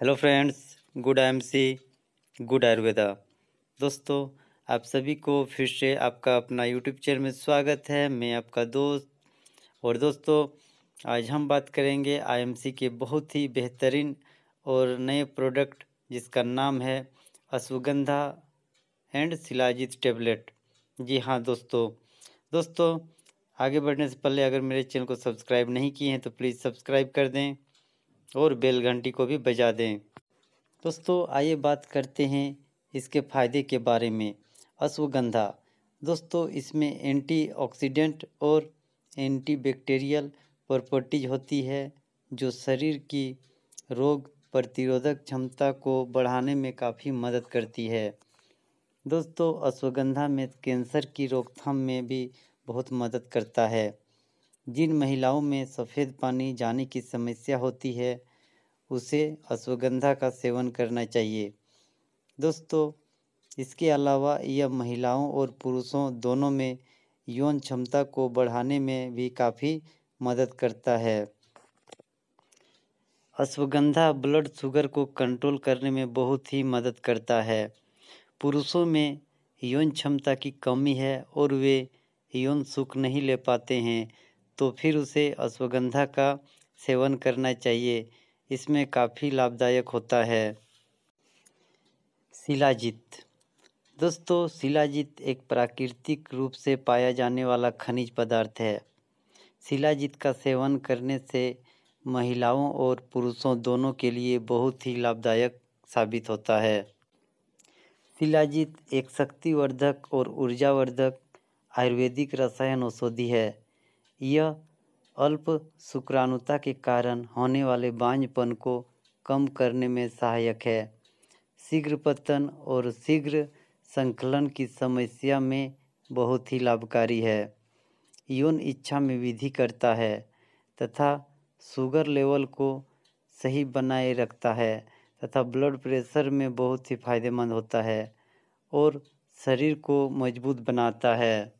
hello friends good I am सी good Ayurveda दोस्तों आप सभी को फिर से आपका अपना यूट्यूब चैनल में स्वागत है मैं आपका दोस्त और दोस्तों आज हम बात करेंगे आईएमसी के बहुत ही बेहतरीन और नए प्रोडक्ट जिसका नाम है अश्वगंधा एंड शिलाजित टेबलेट जी हाँ दोस्तों दोस्तों आगे बढ़ने से पहले अगर मेरे चैनल को सब्सक्राइब नहीं किए हैं तो प्लीज़ सब्सक्राइब कर दें और बेलघंटी को भी बजा दें दोस्तों आइए बात करते हैं इसके फ़ायदे के बारे में अश्वगंधा दोस्तों इसमें एंटीऑक्सीडेंट और एंटीबैक्टीरियल प्रॉपर्टीज होती है जो शरीर की रोग प्रतिरोधक क्षमता को बढ़ाने में काफ़ी मदद करती है दोस्तों अश्वगंधा में कैंसर की रोकथाम में भी बहुत मदद करता है जिन महिलाओं में सफ़ेद पानी जाने की समस्या होती है उसे अश्वगंधा का सेवन करना चाहिए दोस्तों इसके अलावा यह महिलाओं और पुरुषों दोनों में यौन क्षमता को बढ़ाने में भी काफ़ी मदद करता है अश्वगंधा ब्लड शुगर को कंट्रोल करने में बहुत ही मदद करता है पुरुषों में यौन क्षमता की कमी है और वे यौन सुख नहीं ले पाते हैं तो फिर उसे अश्वगंधा का सेवन करना चाहिए इसमें काफ़ी लाभदायक होता है शिलाजित दोस्तों शिलाजित एक प्राकृतिक रूप से पाया जाने वाला खनिज पदार्थ है शिलाजित का सेवन करने से महिलाओं और पुरुषों दोनों के लिए बहुत ही लाभदायक साबित होता है शिलाजित एक शक्तिवर्धक और ऊर्जावर्धक आयुर्वेदिक रसायन औषधि है यह अल्प शुक्राणुता के कारण होने वाले बांझपन को कम करने में सहायक है शीघ्र पतन और शीघ्र संकलन की समस्या में बहुत ही लाभकारी है यौन इच्छा में विधि करता है तथा शुगर लेवल को सही बनाए रखता है तथा ब्लड प्रेशर में बहुत ही फायदेमंद होता है और शरीर को मजबूत बनाता है